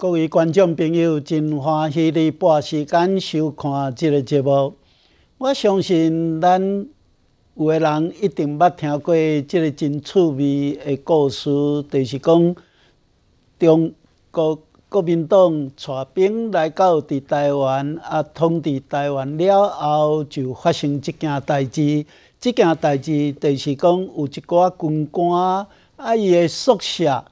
各位观众朋友，真欢喜你半时间收看即个节目。我相信咱有个人一定捌听过即个真趣味的故事，就是讲中国国民党带兵来到伫台湾啊，统治台湾了后，就发生一件代志。这件代志就是讲有一寡军官啊，伊个宿舍，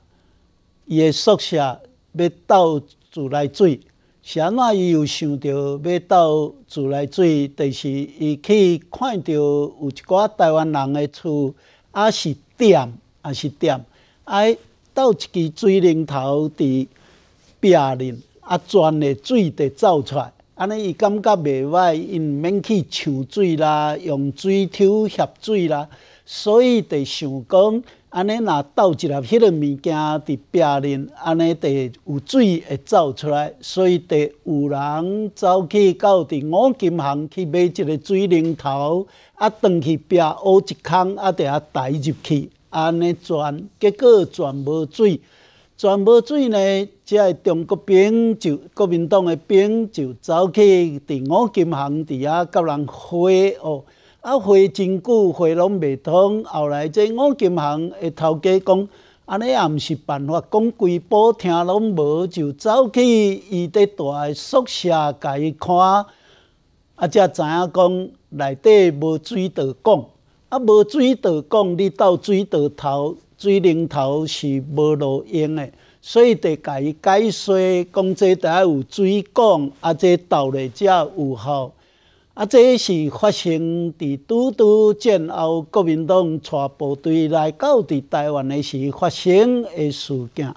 伊个宿舍。要倒自来水，谁怎伊有想到要倒自来水？但是伊去看到有一寡台湾人的厝，啊是店，啊是店，啊倒一支水龙头伫壁面，啊，全的水得走出来，安尼伊感觉袂歹，因免去抢水啦，用水抽挟水啦，所以得想讲。安尼，若倒一粒迄个物件伫壁面，安尼著有水会走出来，所以著有人走去到伫五金行去买一个水龙头，啊，当去壁挖一空，啊，著啊带入去，安尼转，结果转无水，转无水呢，即个中国兵就国民党诶兵就走去伫五金行伫遐甲人火哦。啊，花真久，花拢袂通。后来即，我银行的头家讲，安尼也毋是办法。讲规部听拢无，就走去伊住大宿舍，介伊看，啊才知影讲内底无水道讲啊，无水道讲你到水道头、水龙头是无路用的，所以得介伊解说，讲这得有水讲啊，这道理才有效。啊，这是发生伫拄拄战后国民党带部队来到伫台湾的时发生的事件。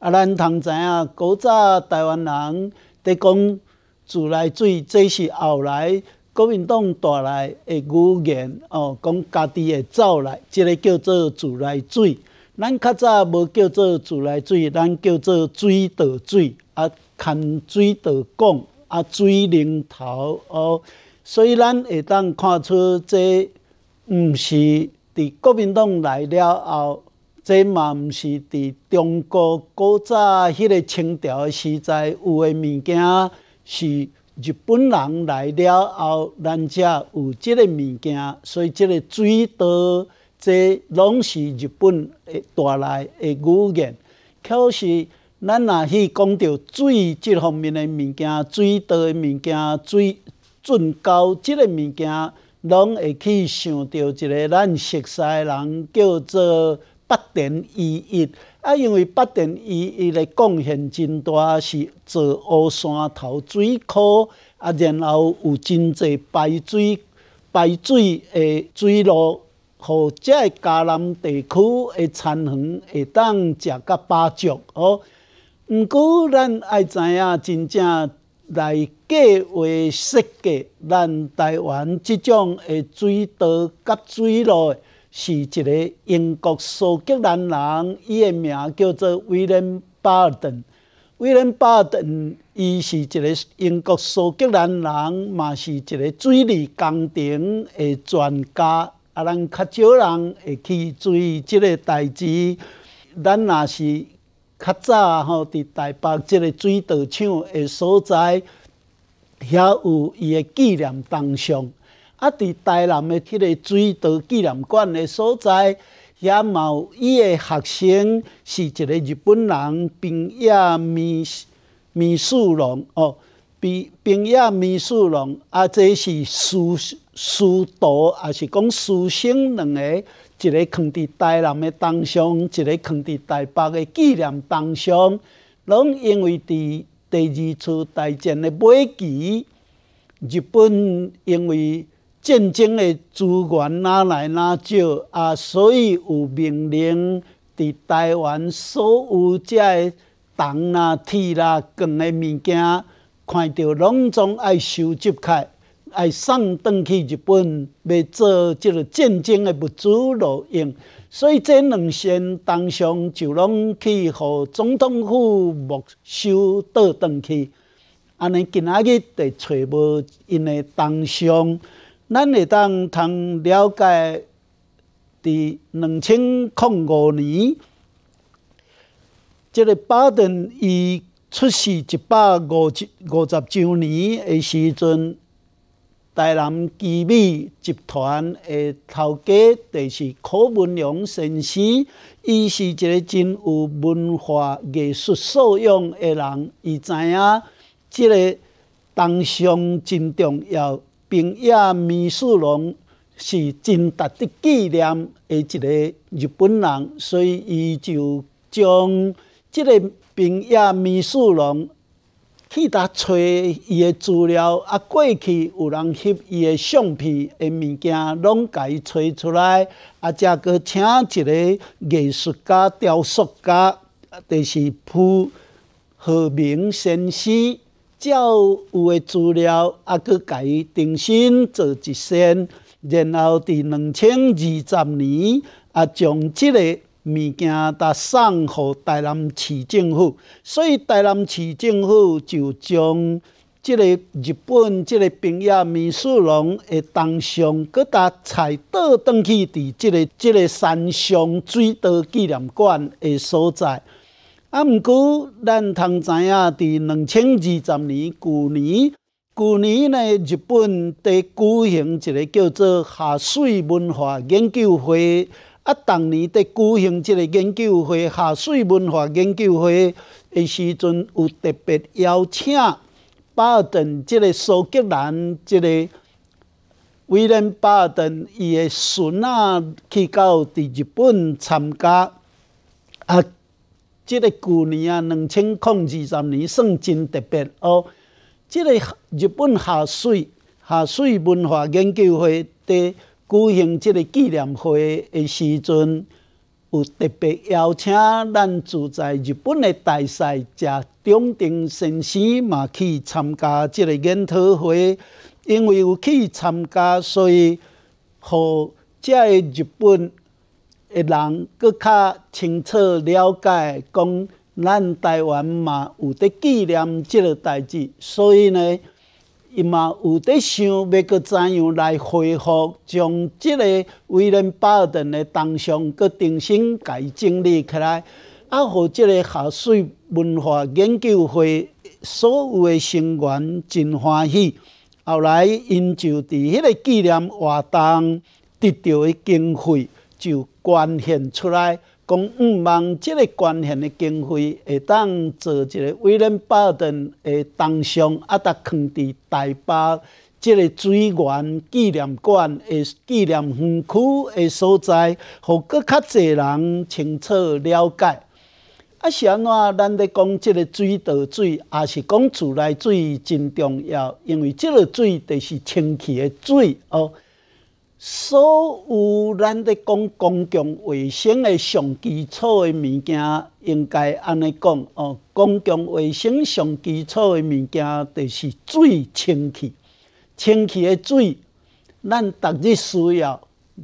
啊，咱同知啊，古早台湾人伫讲自来水，这是后来国民党带来的语言哦，讲家己会走来，即个叫做自来水。咱较早无叫做自来水，咱叫做水稻水，啊，牵水稻讲，啊，水龙头哦。所以，咱会当看出，这毋是伫国民党来了后，这嘛毋是伫中国古早迄个清朝诶时代有诶物件，是日本人来了后，咱才有即个物件。所以，即个水道，这拢是日本带来诶语言。可是，咱若去讲到水即方面诶物件，水刀诶物件，水。准高即个物件，拢会去想到一个咱熟悉人叫做北电伊一。啊，因为北电伊一的贡献真大，是做乌山头水库啊，然后有真侪排水排水的水路，或者个嘉南地区的田园会当食甲饱足。哦，毋过咱爱知影真正。来计划设计咱台湾即种的水道甲水路，是一个英国苏格兰人，伊诶名叫做威廉巴尔顿。威廉巴尔顿，伊是一个英国苏格兰人，嘛是一个水利工程的专家。啊，咱较少人会去注意即个代志，咱若是。较早吼，伫台北即个水稻厂的所在，遐有伊的纪念雕像。啊，伫台南的迄个水稻纪念馆的所在，遐嘛有伊的学生是一个日本人平野米米树郎哦，平平野米树郎啊，这是师师徒，也是讲师生两个？一个放伫台南的东乡，一个放伫台北的纪念东乡，拢因为伫第二次大战的尾期，日本因为战争的资源哪来哪少，啊，所以有命令伫台湾所有遮的铜啦、铁啦、钢的物件，看到拢总爱收集起。爱送转去日本，要做即个战争的物资落用，所以即两箱当箱就拢去予总统府没收倒转去。安尼今仔日就找无因的当箱，咱会当通了解。伫两千零五年，即个巴顿伊出世一百五十五十周年诶时阵。台南基美集团的头家就是柯文良先生，伊是一个真有文化艺术素养的人，伊知影，即个当上真重要，平野米素龙是真值得纪念的一个日本人，所以伊就将即个平野米素龙。去搭找伊的资料，啊，过去有人翕伊的相片的物件，拢甲伊找出来，啊，再阁请一个艺术家、雕塑家，就是傅和明先生，照有诶资料，啊，阁甲伊重新做一先，然后伫两千二十年，啊，从即个。物件达送给台南市政府，所以台南市政府就将这个日本这个平野米鼠龙的雕像，佮达彩倒转去，伫这个这个山上水稻纪念馆的所在。啊，毋过咱通知影，伫两千二十年旧年，旧年呢，日本在举行一个叫做下水文化研究会。啊，同年的举行即个研究会，下水文化研究会的时阵，有特别邀请巴尔顿即个苏格兰即个威廉巴尔顿伊的孙仔去到伫日本参加。啊，这个旧年啊，两千零二十年算真特别哦。这个日本下水下水文化研究会的。举行即个纪念会的时阵，有特别邀请咱住在日本的大使家中定先生嘛去参加即个研讨会。因为有去参加，所以互遮个日本的人更较清楚了解，讲咱台湾嘛有伫纪念即个代志，所以呢。伊嘛有伫想，要阁怎样来恢复将即个威廉巴尔顿的东像阁重新改整理起来，啊，互即个学水文化研究会所有的成员真欢喜。后来，因就伫迄个纪念活动得着的经费，就捐献出来。讲毋忘即个关键的经费，会当做一个为廉巴顿的东乡，啊，当藏伫台北即个水源纪念馆的纪念园区的所在，互更较侪人清楚了解。啊，是安怎？咱咧讲即个水道水，也是讲自来水真重要，因为即个水就是清气的水哦。所有咱伫讲公共卫生诶上基础诶物件，应该安尼讲哦。公共卫生上基础诶物件，就是水清气。清气诶水，咱逐日需要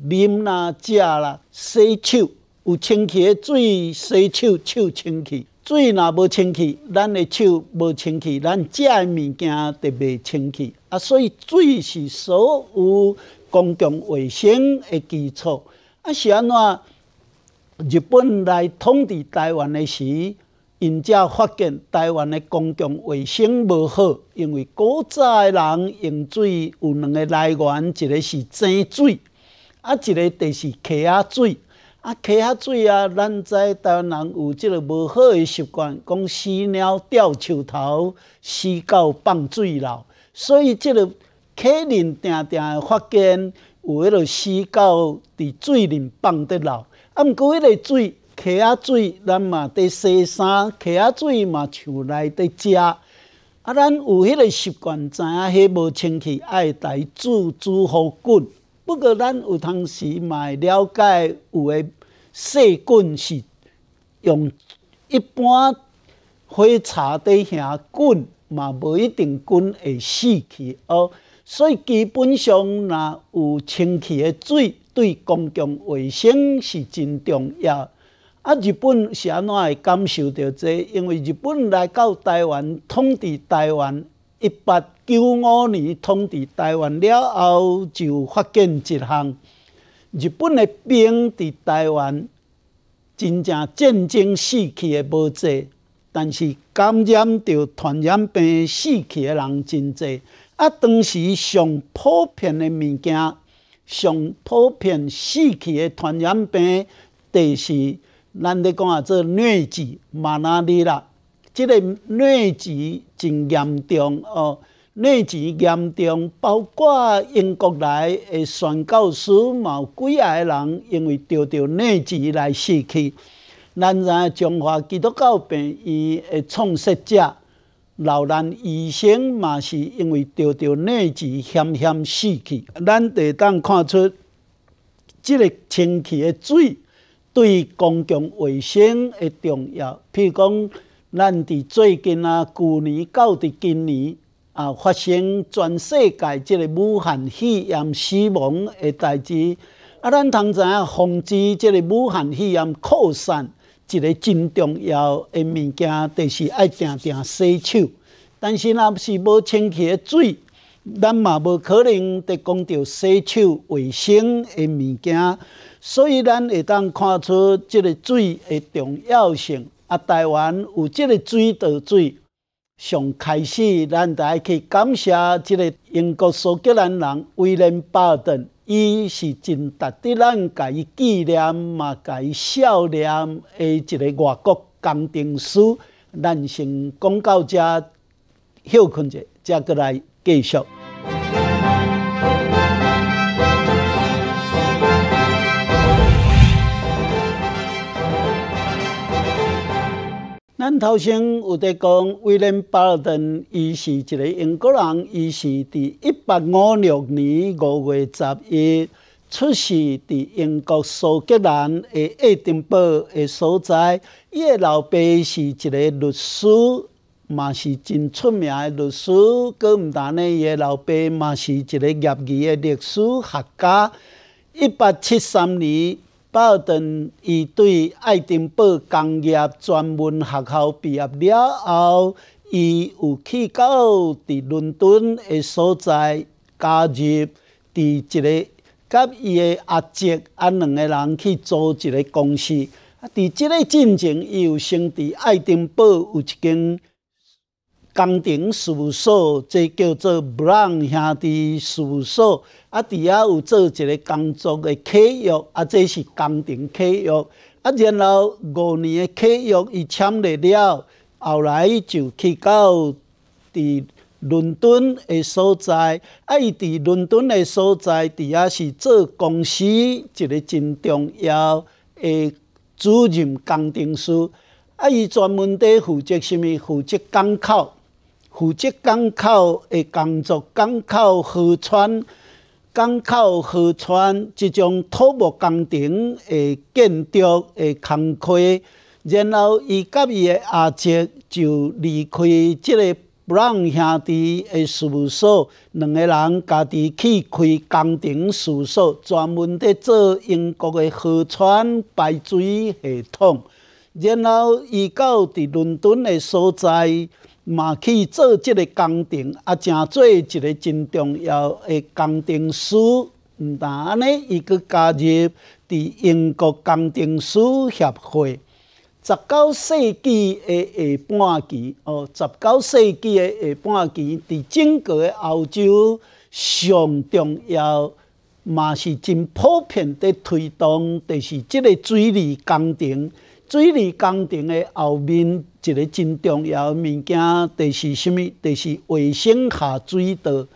啉啦、食啦、洗手。有清气诶水洗手，手清气。水若无清气，咱的手无清气，咱食的物件就袂清气。啊，所以水是所有公共卫生的基础。啊，是安怎？日本来统治台湾的时，因才发现台湾的公共卫生无好，因为古早的人用水有两个来源，一个是井水，啊，一个就是溪仔水。啊，溪啊水啊，咱知台湾人有即个无好的习惯，讲死鸟吊树头，死狗放水流。所以即个溪林常常会发现有迄个死狗伫水里放得流。啊，毋过迄个水溪啊水，咱嘛伫洗衫，溪啊水嘛树内伫食。啊，咱有迄个习惯，知影迄无清气，爱来煮煮好滚。不过咱有当时嘛了解有诶。细菌是用一般火茶底下菌嘛，无一定菌会死去哦，所以基本上若有清气的水对公共卫生是真重要。啊，日本是安怎会感受到这？因为日本来到台湾统治台湾一八九五年统治台湾了后，就发展一项。日本的兵伫台湾，真正战争死去的无济，但是感染着传染病死去的人真济。啊，当时上普遍的物件，上普遍死去的传染病，就是咱咧讲啊，做疟疾、马拉利啦，即个疟疾真严重哦。内战严重，包括英国来的传教士、毛几啊人，因为得着内战来死去。咱咱中华基督教病院的创始者、老人医生嘛，是因为得着内战，险险死去。咱得当看出，即个清气的水对公共卫生的重要。譬如讲，咱伫最近啊，旧年到伫今年。啊！发生全世界即个武汉肺炎死亡的代志，啊，咱通知啊，防止即个武汉肺炎扩散，一个真重要的物件就是爱定定洗手。但是若是无清洁的水，咱嘛无可能著讲到洗手卫生的物件。所以咱会当看出即个水的重要性。啊，台湾有即个水道水。上开始，咱就爱去感谢即个英国苏格兰人威廉·巴顿，伊是真值得咱己纪念嘛，己孝念的一个外国工程师，咱先广告一休困者，再过来继续。头先有在讲威廉·巴尔顿，伊是一个英国人，伊是伫一八五六年五月十一出世伫英国苏格兰诶爱丁堡诶所在。伊的老爸是一个律师，嘛是真出名诶律师。佮毋但呢，伊的老爸嘛是一个业余诶历史学家。一八七三年。马伊对爱丁堡工业专门学校毕业了后，伊有去到伫伦敦的所在加入伫一个，甲伊的阿叔啊两个人去做一个公司。啊，伫即个进程，伊有生伫爱丁堡有一间。工程事务所，即叫做 Brown 兄弟事务所。啊，伫遐有做一个工作的契约，啊，这是工程契约。啊，然后五年的契约伊签了了，后来就去到伫伦敦的所在。啊，伊伫伦敦的所在，伫遐是做公司一个真重要的主任工程师。啊，伊专门伫负责啥物，负责港口。负责港口的工作，港口河川，港口河川即种土木工程的建筑的工区。然后，伊甲伊的阿姐就离开即个布朗兄弟的事务所，两个人家己去开工程事务所，专门在做英国的河川排水系统。然后，伊到伫伦敦的所在。嘛去做即个工程，啊，诚做一个真重要的工程师。毋但安尼，伊佫加入伫英国工程师协会。十九世纪的下半期哦，十九世纪的下半期，伫整个欧洲上重要，嘛是真普遍在推动，就是即个水利工程。水利工程的后面一个真重要的物件，第是啥物？第是卫生下水道。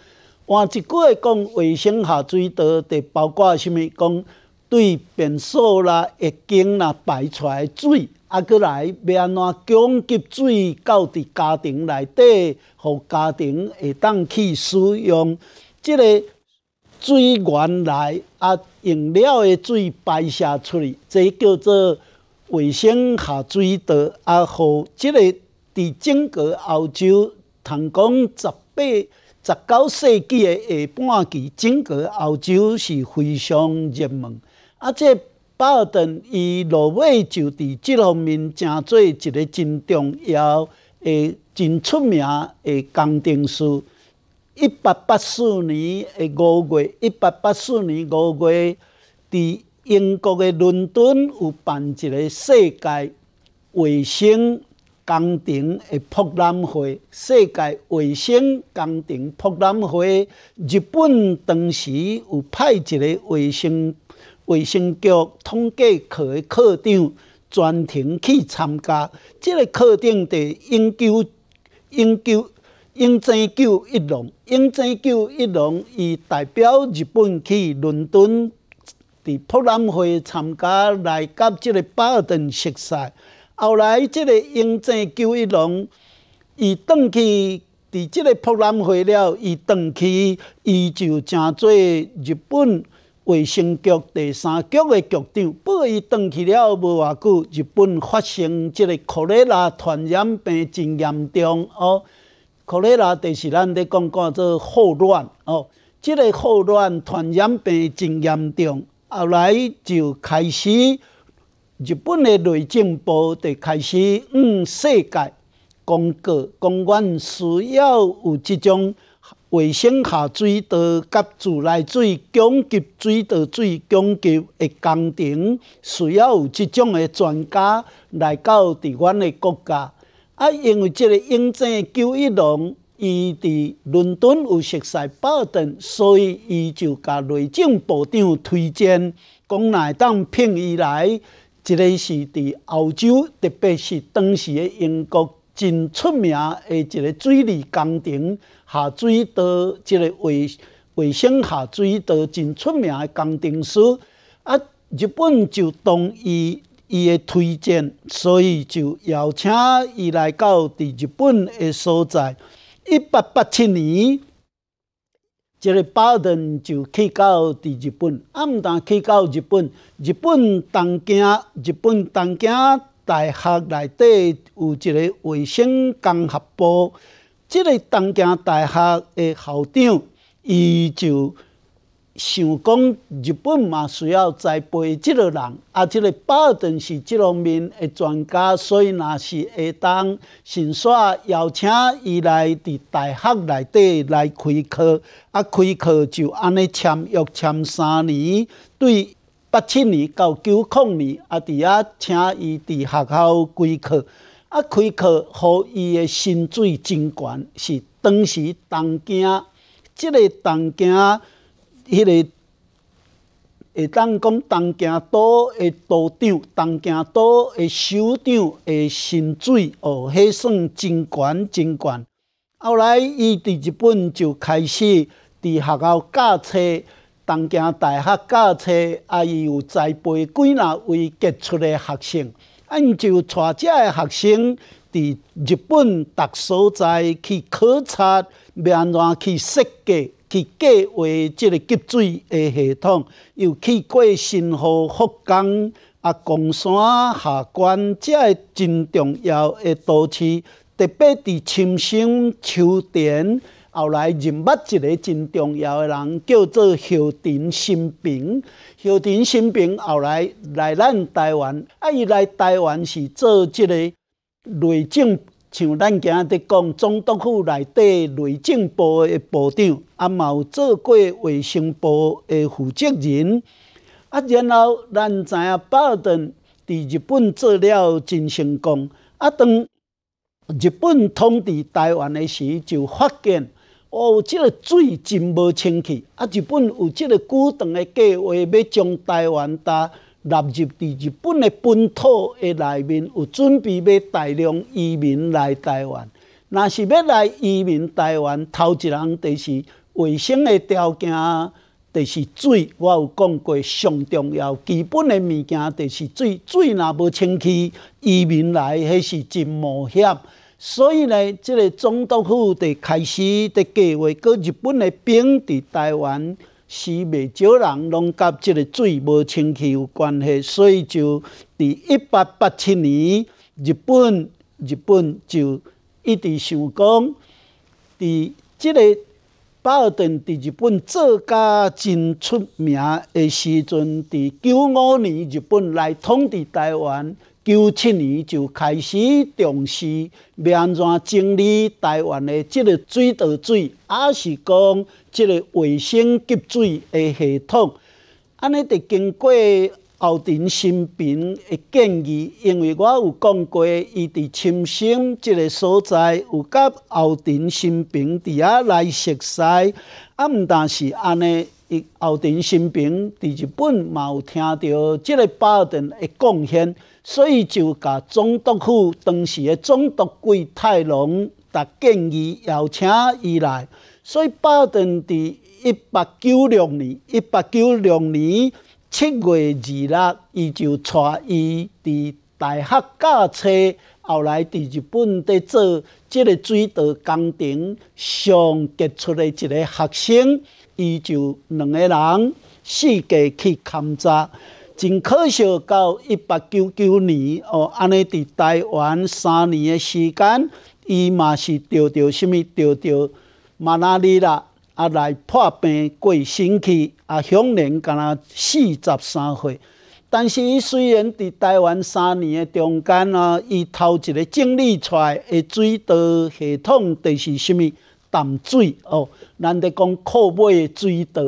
换句话讲，卫生下水道第包括啥物？讲对变数啦、液晶啦排出来水，啊，再来安怎供给水，到伫家庭内底，互家庭会当去使用，即个水源来啊，用了的水排泄出去，即叫做。卫生下水道啊，和即个伫整个欧洲，通讲十八、十九世纪的下半期，整个欧洲是非常热门。啊，即巴尔顿伊落尾就伫即方面，真做一个真重要、诶真出名诶工程师。一八八四年诶五月，一八八四年五月伫。英国的伦敦有办一个世界卫生工程嘅博览会，世界卫生工程博览会。日本当时有派一个卫生卫生局统计科的科长专程去参加。即个科长伫研究研究，永征久一郎，永征久一郎，伊代表日本去伦敦。伫博览会参加来甲即个巴尔顿食赛，后来即个英俊九一郎伊转去伫即个博览会了，伊转去伊就诚做日本卫生局第三局的局长。不过伊转去了后无偌久，日本发生即个克雷拉传染病真严重哦。克雷拉就是咱在讲讲做霍乱哦，即个霍乱传染病真严重。后来就开始，日本的内政部就开始，嗯，世界公告，讲阮需要有即种卫生下水道甲自来水、供给水道水、供给的工程，需要有即种的专家来到伫阮的国家。啊，因为即个引正九一龙伊伫伦敦有熟悉背景，所以伊就甲内政部长推荐，讲来当聘伊来。一个是伫澳洲，特别是当时的英国真出名的一个水利工程下水道，即个卫卫生下水道真出名的工程师。啊，日本就同意伊的推荐，所以就邀请伊来到伫日本的所在。一八八七年，一个巴顿就去到日本，啊，毋但去到日本，日本东京、日本东京大学内底有一个卫星工学部，即个东京大学的校长，伊就。想讲日本嘛，需要栽培即个人，啊，即个包顿是即方面诶专家，所以若是会当先煞邀请伊来伫大学内底来开课，啊，开课就安尼签约签三年，对八七年到九零年，啊，伫遐请伊伫学校开课，啊，开课，互伊诶薪水真悬，是当时东京即个东京。迄个会当讲东京岛的岛长、东京岛的首长的薪水哦，迄算真悬真悬。后来，伊伫日本就开始伫学校教册，东京大学教册，啊，伊有栽培几若位杰出的学生，按就带遮个学生伫日本各所在去考察，要安怎去设计？去计划即个集水的系统，又去过新河、福冈、啊、冈山、下关，即个真重要的都市。特别伫深省、秋田。后来认捌一个真重要的人，叫做后藤新平。后藤新平后来来咱台湾，啊，伊来台湾是做即个内政。像咱今日讲，总督府内底内政部的部长，啊，嘛有做过卫生部的负责人，啊，然后咱知影，尔登伫日本做了真成功，啊，当日本统治台湾的时，就发现，哦，即个水真无清气，啊，日本有即个固定的计划，要将台湾搭。纳入伫日本的本土的内面，有准备要大量移民来台湾。若是要来移民台湾？头一人就是卫生的条件，就是水。我有讲过，上重要、基本的物件就是水。水若无清气，移民来迄是真冒险。所以呢，这个总督府就开始伫计划，搁日本的兵伫台湾。是未少人拢甲即个水无清气有关系，所以就伫一八八七年，日本日本就一直想讲，伫即个尔顿伫日本作家真出名的时阵，伫九五年日本来统治台湾，九七年就开始重视，要安怎整理台湾的即个水道水，还是讲。即个卫生汲水的系统，安尼得经过后庭新平的建议，因为我有讲过，伊伫深省即个所在有甲后庭新平伫啊来熟悉，啊，毋但是安尼，后藤新平伫日本嘛有听到即个巴尔顿的贡献，所以就甲总督府当时的总督桂太郎达建议，邀请伊来。所以，巴登伫一八九六年，一八九六年七月二日，伊就带伊伫大学教册，后来伫日本伫做即个水稻工程上杰出的一个学生，伊就两个人四界去勘察。真可惜，到一八九九年哦，安尼伫台湾三年的时间，伊嘛是着着什物着着。马拉利拉啊，来破病过身去啊，享年敢若四十三岁。但是伊虽然伫台湾三年诶中间啊，伊偷一个整理出来诶水道系统，就是啥物淡水哦。咱得讲靠背诶水道，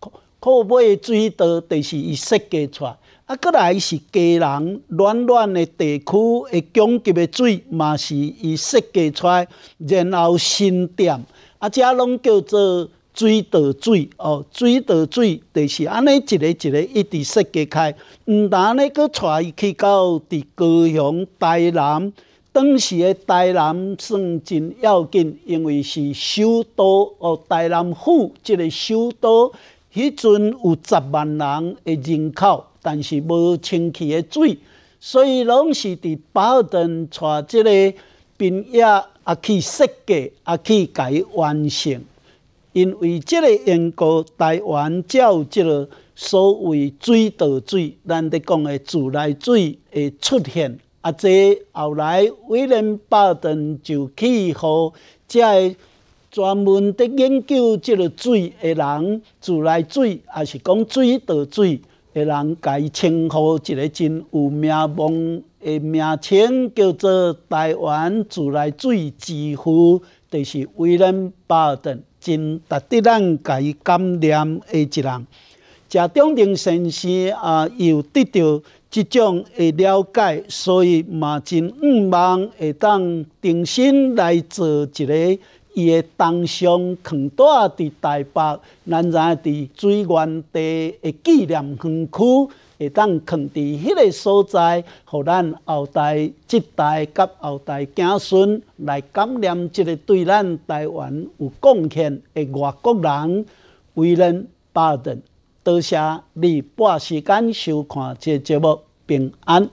靠靠诶水道就是伊设计出。来。啊，过来是家人暖暖的地区会供给的水嘛，是伊设计出，来，然后新店。啊，遮拢叫做水道水哦，水道水，就是安尼一个一个一直设计开。毋但呢，佫带伊去到伫高雄台南，当时的台南算真要紧，因为是首都哦，台南府即个首都。迄阵有十万人的人口，但是无清气的水，所以拢是伫保端带即个平野。啊，去设计，啊，去改完成。因为即个英国台湾照即个所谓水道水，咱伫讲的自来水会出现，啊，即后来威廉巴顿就去和即个专门伫研究即个水的人，自来水，啊，是讲水道水的人，伊称呼一个真有名望。诶，名称叫做台湾自来水之父，就是威廉·巴尔顿，真值得咱己感念的一人。贾中庭先生啊，有得到这种诶了解，所以嘛，真毋茫会当重新来做一个伊诶当上扛大伫台北，咱在伫水源地诶纪念园区。会当藏伫迄个所在，互咱后代、即代甲后代子孙来感念即个对咱台湾有贡献的外国人，为人巴顿。多谢你半时间收看这节目，平安。